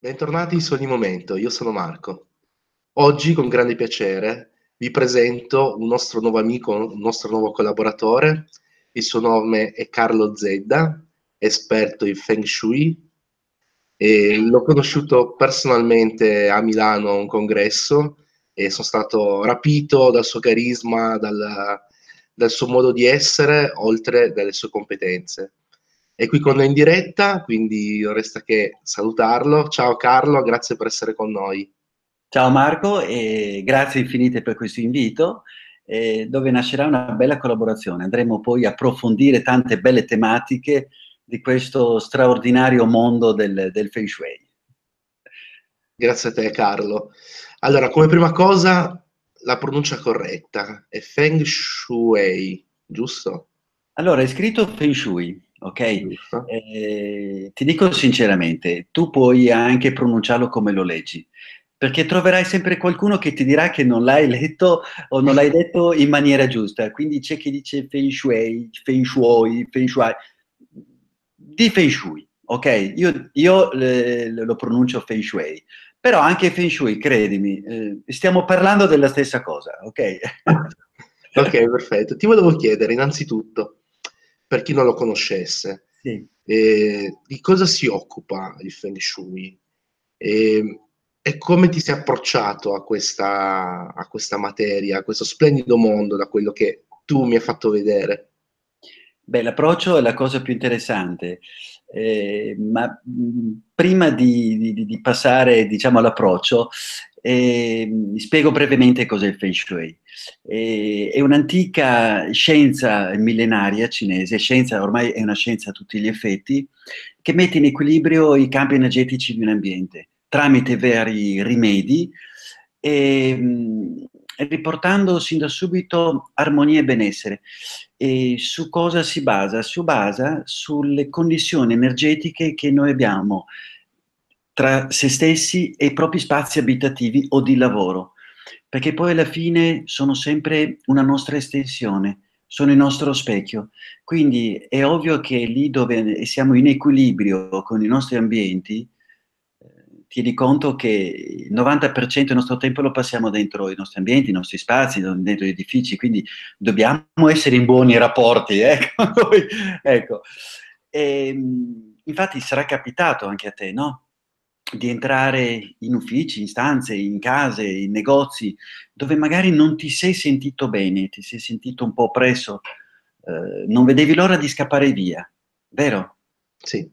Bentornati su ogni momento, io sono Marco. Oggi con grande piacere vi presento un nostro nuovo amico, un nostro nuovo collaboratore. Il suo nome è Carlo Zedda, esperto in Feng Shui. E l'ho conosciuto personalmente a Milano a un congresso e sono stato rapito dal suo carisma, dal, dal suo modo di essere, oltre dalle sue competenze. È qui con noi in diretta, quindi non resta che salutarlo. Ciao Carlo, grazie per essere con noi. Ciao Marco e grazie infinite per questo invito eh, dove nascerà una bella collaborazione. Andremo poi a approfondire tante belle tematiche di questo straordinario mondo del, del Feng Shui. Grazie a te Carlo. Allora, come prima cosa, la pronuncia corretta è Feng Shui, giusto? Allora, è scritto Feng Shui, ok? Eh, ti dico sinceramente, tu puoi anche pronunciarlo come lo leggi, perché troverai sempre qualcuno che ti dirà che non l'hai letto o non l'hai detto in maniera giusta. Quindi c'è chi dice feng shui, feng shui, feng shui, di feng shui, ok? Io, io eh, lo pronuncio feng shui. Però anche Feng Shui, credimi, eh, stiamo parlando della stessa cosa, ok? ok, perfetto. Ti volevo chiedere innanzitutto, per chi non lo conoscesse. Sì. Eh, di cosa si occupa il Feng Shui? Eh, e come ti sei approcciato a questa, a questa, materia, a questo splendido mondo, da quello che tu mi hai fatto vedere? Beh, l'approccio è la cosa più interessante, eh, ma mh, mm, prima di, di, di passare diciamo, all'approccio, eh, spiego brevemente cos'è il Feng Shui. Eh, è un'antica scienza millenaria cinese, scienza, ormai è una scienza a tutti gli effetti, che mette in equilibrio i campi energetici di un ambiente tramite vari rimedi, eh, riportando sin da subito armonia e benessere. E su cosa si basa? Si basa sulle condizioni energetiche che noi abbiamo tra se stessi e i propri spazi abitativi o di lavoro, perché poi alla fine sono sempre una nostra estensione, sono il nostro specchio. Quindi è ovvio che lì dove siamo in equilibrio con i nostri ambienti, eh, tieni conto che il 90% del nostro tempo lo passiamo dentro i nostri ambienti, i nostri spazi, dentro gli edifici, quindi dobbiamo essere in buoni rapporti. Eh, ecco. E, ehm, infatti sarà capitato anche a te, no? di entrare in uffici, in stanze, in case, in negozi, dove magari non ti sei sentito bene, ti sei sentito un po' oppresso, eh, non vedevi l'ora di scappare via, vero? Sì.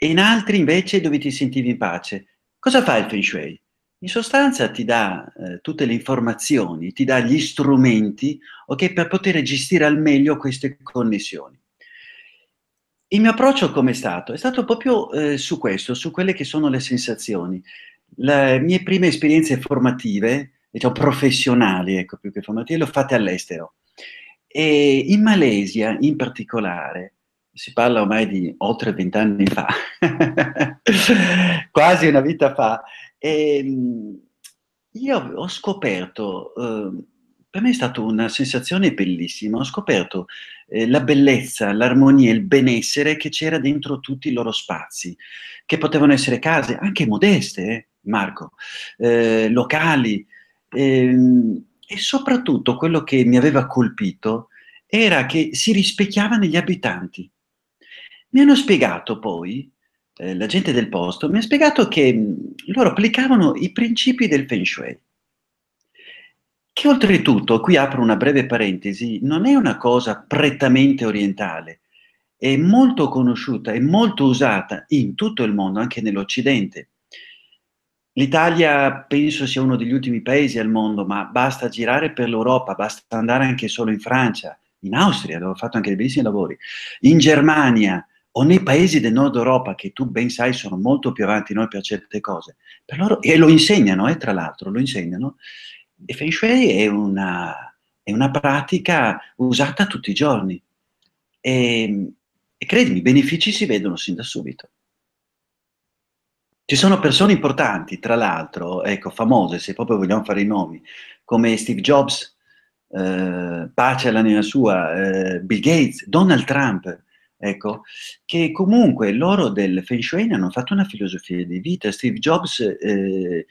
E in altri invece dove ti sentivi in pace. Cosa fa il Feng Shui? In sostanza ti dà eh, tutte le informazioni, ti dà gli strumenti okay, per poter gestire al meglio queste connessioni. Il mio approccio come è stato? È stato proprio eh, su questo, su quelle che sono le sensazioni. Le mie prime esperienze formative, diciamo professionali, ecco più che formative, le ho fatte all'estero. E in Malesia in particolare, si parla ormai di oltre vent'anni fa, quasi una vita fa, e, ehm, io ho scoperto... Eh, per me è stata una sensazione bellissima, ho scoperto eh, la bellezza, l'armonia, il benessere che c'era dentro tutti i loro spazi, che potevano essere case anche modeste, eh, Marco, eh, locali. Ehm, e soprattutto quello che mi aveva colpito era che si rispecchiava negli abitanti. Mi hanno spiegato poi, eh, la gente del posto mi ha spiegato che mh, loro applicavano i principi del Feng Shui che oltretutto, qui apro una breve parentesi, non è una cosa prettamente orientale, è molto conosciuta e molto usata in tutto il mondo, anche nell'Occidente. L'Italia penso sia uno degli ultimi paesi al mondo, ma basta girare per l'Europa, basta andare anche solo in Francia, in Austria, dove ho fatto anche dei bellissimi lavori, in Germania o nei paesi del nord Europa, che tu ben sai sono molto più avanti noi per certe cose, per loro, e lo insegnano, eh, tra l'altro, lo insegnano, e Feng Shui è una, è una pratica usata tutti i giorni e, e credimi, i benefici si vedono sin da subito. Ci sono persone importanti, tra l'altro, ecco, famose, se proprio vogliamo fare i nomi, come Steve Jobs, eh, pace all'anima sua, eh, Bill Gates, Donald Trump, ecco, che comunque loro del Feng Shui hanno fatto una filosofia di vita. Steve Jobs eh,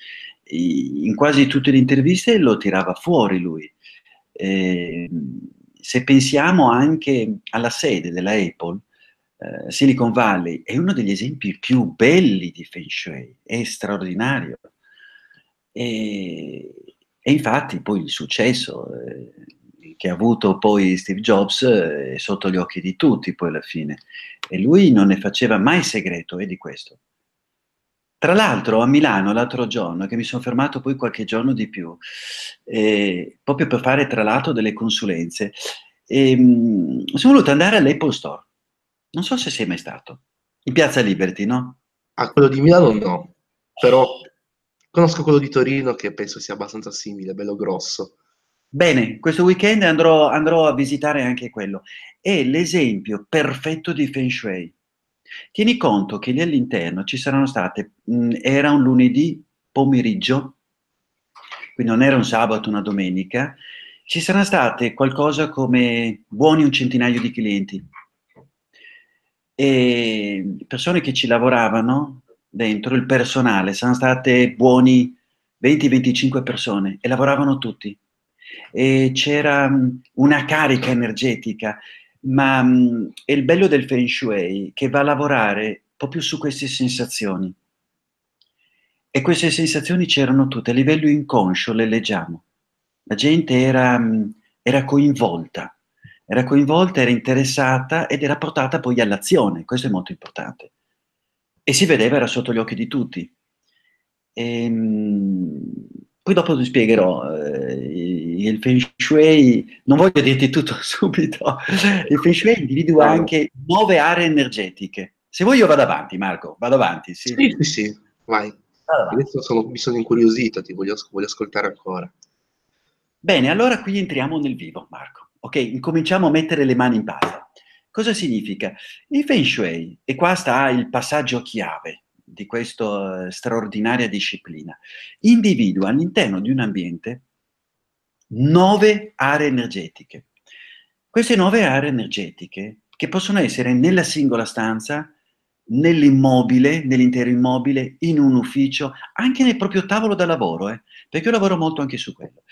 in quasi tutte le interviste lo tirava fuori lui. Eh, se pensiamo anche alla sede della Apple, eh, Silicon Valley è uno degli esempi più belli di Feng Shui, è straordinario. E, e infatti poi il successo eh, che ha avuto poi Steve Jobs eh, è sotto gli occhi di tutti poi alla fine. E lui non ne faceva mai segreto eh, di questo. Tra l'altro a Milano l'altro giorno, che mi sono fermato poi qualche giorno di più, eh, proprio per fare tra l'altro delle consulenze, eh, sono voluto andare all'Apple Store. Non so se sei mai stato. In Piazza Liberty, no? A quello di Milano no, però conosco quello di Torino che penso sia abbastanza simile, bello grosso. Bene, questo weekend andrò, andrò a visitare anche quello. È l'esempio perfetto di Feng Shui Tieni conto che lì all'interno ci saranno state, mh, era un lunedì pomeriggio, quindi non era un sabato, una domenica, ci saranno state qualcosa come buoni un centinaio di clienti e persone che ci lavoravano dentro, il personale, sono state buoni 20-25 persone e lavoravano tutti e c'era una carica energetica ma mh, mm, è il bello del Feng Shui che va a lavorare proprio su queste sensazioni. E queste sensazioni c'erano tutte, a livello inconscio le leggiamo. La gente era, mh, mm, era coinvolta, era coinvolta, era interessata ed era portata poi all'azione, questo è molto importante. E si vedeva, era sotto gli occhi di tutti. E, ehm, mh, poi dopo ti spiegherò, eh, il Feng Shui, non voglio dirti tutto subito, il Feng Shui individua no. anche nuove aree energetiche. Se vuoi io vado avanti Marco, vado avanti. Sì, sì, sì, sì. vai. Adesso sono, mi sono incuriosito, ti voglio, voglio ascoltare ancora. Bene, allora qui entriamo nel vivo Marco, ok? Incominciamo a mettere le mani in pasta. Cosa significa? Il Feng Shui, e qua sta il passaggio chiave, di questa eh, straordinaria disciplina, individua all'interno di un ambiente nove aree energetiche. Queste nove aree energetiche che possono essere nella singola stanza, nell'immobile, nell'intero immobile, in un ufficio, anche nel proprio tavolo da lavoro, eh? perché io lavoro molto anche su quello.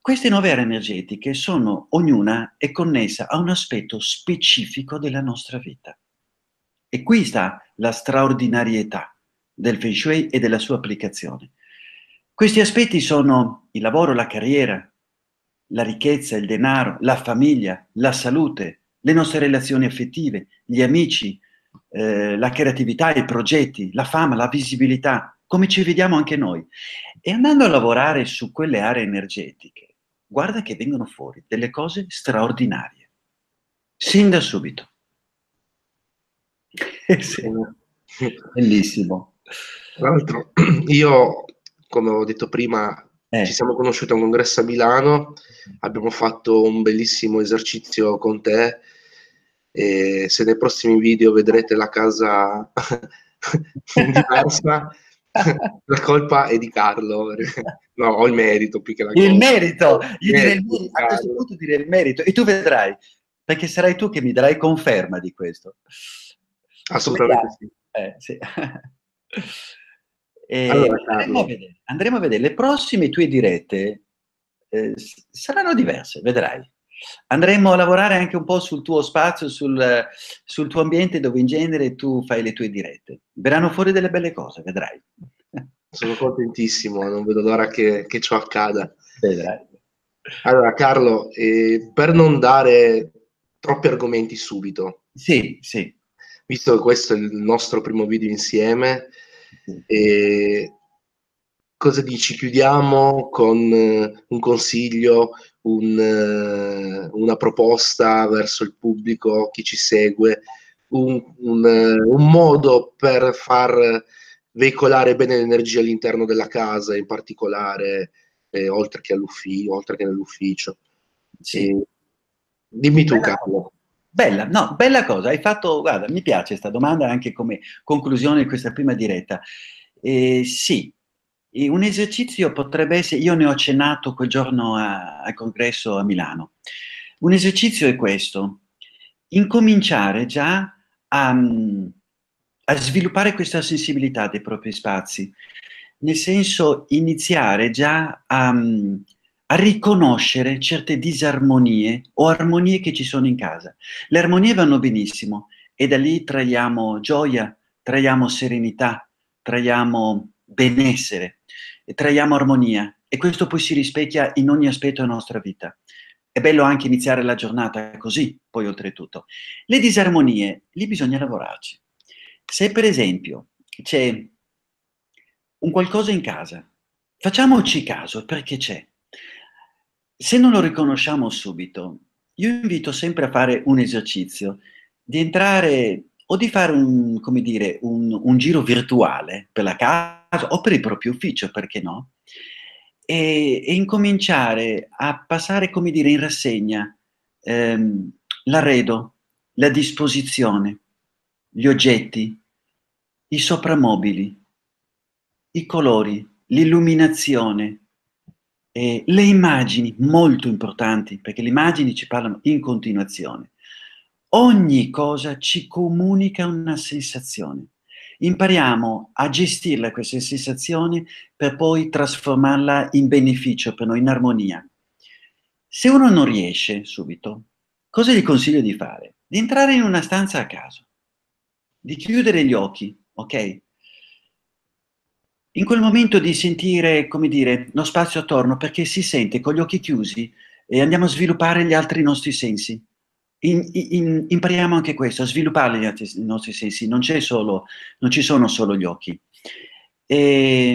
Queste nove aree energetiche sono, ognuna è connessa a un aspetto specifico della nostra vita. E qui sta la straordinarietà del Feng Shui e della sua applicazione. Questi aspetti sono il lavoro, la carriera, la ricchezza, il denaro, la famiglia, la salute, le nostre relazioni affettive, gli amici, eh, la creatività, i progetti, la fama, la visibilità, come ci vediamo anche noi. E andando a lavorare su quelle aree energetiche, guarda che vengono fuori delle cose straordinarie, sin da subito. sì. Bellissimo. Tra l'altro, io, come ho detto prima, eh. ci siamo conosciuti a un congresso a Milano, abbiamo fatto un bellissimo esercizio con te. E se nei prossimi video vedrete la casa diversa, la colpa è di Carlo. No, ho il merito più che la colpa. Il merito! Io direi il merito. A questo punto direi il merito. E tu vedrai, perché sarai tu che mi darai conferma di questo. Assolutamente sì. Eh, sì. e allora, andremo, a vedere, andremo, a vedere, Le prossime tue dirette eh, saranno diverse, vedrai. Andremo a lavorare anche un po' sul tuo spazio, sul, sul tuo ambiente dove in genere tu fai le tue dirette. Verranno fuori delle belle cose, vedrai. Sono contentissimo, non vedo l'ora che, che ciò accada. Vedrai. Allora, Carlo, eh, per non dare troppi argomenti subito. Sì, sì visto che questo è il nostro primo video insieme, eh, cosa dici? Chiudiamo con eh, un consiglio, un, eh, una proposta verso il pubblico, chi ci segue, un, un, eh, un modo per far veicolare bene l'energia all'interno della casa, in particolare oltre che, oltre che nell'ufficio. Sì. dimmi tu, Carlo. Bella, no, bella cosa, hai fatto, guarda, mi piace questa domanda anche come conclusione di questa prima diretta. Eh, sì, un esercizio potrebbe essere, io ne ho accennato quel giorno a, al congresso a Milano, un esercizio è questo, incominciare già a, a sviluppare questa sensibilità dei propri spazi, nel senso iniziare già a, a riconoscere certe disarmonie o armonie che ci sono in casa. Le armonie vanno benissimo e da lì traiamo gioia, traiamo serenità, traiamo benessere, e traiamo armonia e questo poi si rispecchia in ogni aspetto della nostra vita. È bello anche iniziare la giornata così, poi oltretutto. Le disarmonie, lì bisogna lavorarci. Se per esempio c'è un qualcosa in casa, facciamoci caso perché c'è se non lo riconosciamo subito, io invito sempre a fare un esercizio, di entrare o di fare un, dire, un, un giro virtuale per la casa o per il proprio ufficio, perché no? E, e incominciare a passare, come dire, in rassegna ehm, l'arredo, la disposizione, gli oggetti, i soprammobili, i colori, l'illuminazione, e le immagini, molto importanti, perché le immagini ci parlano in continuazione. Ogni cosa ci comunica una sensazione. Impariamo a gestirla questa sensazione per poi trasformarla in beneficio per noi, in armonia. Se uno non riesce subito, cosa gli consiglio di fare? Di entrare in una stanza a caso, di chiudere gli occhi, ok? in quel momento di sentire, come dire, lo spazio attorno perché si sente con gli occhi chiusi e andiamo a sviluppare gli altri nostri sensi. In, in, impariamo anche questo, a sviluppare gli altri i nostri sensi, non, solo, non, ci sono solo gli occhi. E,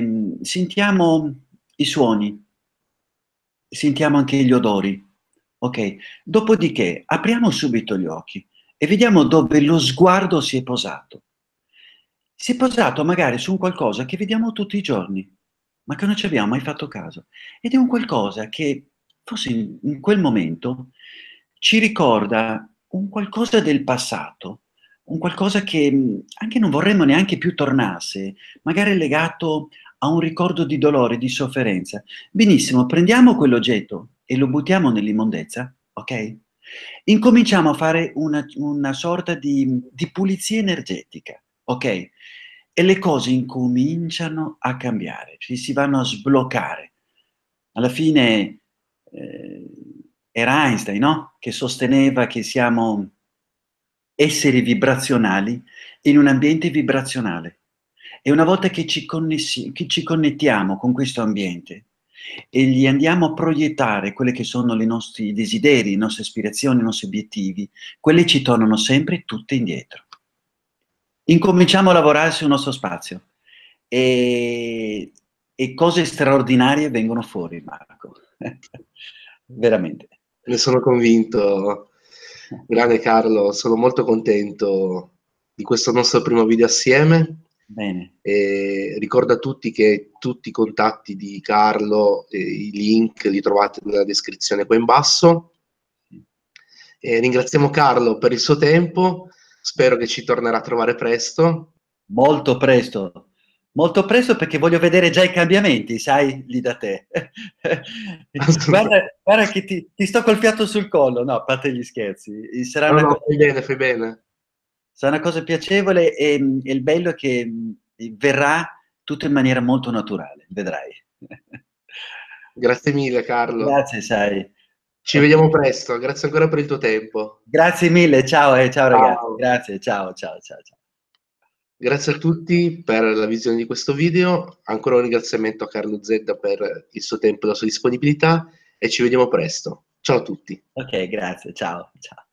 ehm, sentiamo i suoni, sentiamo anche gli odori, ok? Dopodiché apriamo subito gli occhi e vediamo dove lo sguardo si è posato si è posato magari su un qualcosa che vediamo tutti i giorni, ma che non ci abbiamo mai fatto caso. Ed è un qualcosa che forse in, in quel momento ci ricorda un qualcosa del passato, un qualcosa che mm, anche non vorremmo neanche più tornasse, magari legato a un ricordo di dolore, di sofferenza. Benissimo, prendiamo quell'oggetto e lo buttiamo nell'immondezza, ok? Incominciamo a fare una, una sorta di, di pulizia energetica, ok? e le cose incominciano a cambiare, cioè si vanno a sbloccare. Alla fine eh, era Einstein no? che sosteneva che siamo esseri vibrazionali in un ambiente vibrazionale. E una volta che ci, connessi, che ci connettiamo con questo ambiente e gli andiamo a proiettare quelli che sono i nostri desideri, le nostre aspirazioni, i nostri obiettivi, quelle ci tornano sempre tutte indietro incominciamo a lavorare sul nostro spazio e, e cose straordinarie vengono fuori, Marco. Veramente. Ne sono convinto. Grande Carlo, sono molto contento di questo nostro primo video assieme. Bene. E ricordo a tutti che tutti i contatti di Carlo, eh, i link li trovate nella descrizione qua in basso. E ringraziamo Carlo per il suo tempo Spero che ci tornerà a trovare presto. Molto presto, molto presto perché voglio vedere già i cambiamenti, sai, lì da te. guarda, guarda, che ti, ti, sto col fiato sul collo, no, a parte gli scherzi. Sarà no, una no, cosa... fai bene, fai bene. Sarà una cosa piacevole e, mm, e il bello è che mm, verrà tutto in maniera molto naturale, vedrai. Grazie mille Carlo. Grazie, sai. Ci vediamo presto, grazie ancora per il tuo tempo. Grazie mille, ciao eh, ciao, ciao ragazzi. Grazie, ciao, ciao, ciao, ciao. Grazie a tutti per la visione di questo video, ancora un ringraziamento a Carlo Zedda per il suo tempo e la sua disponibilità e ci vediamo presto. Ciao a tutti. Ok, grazie, ciao, ciao.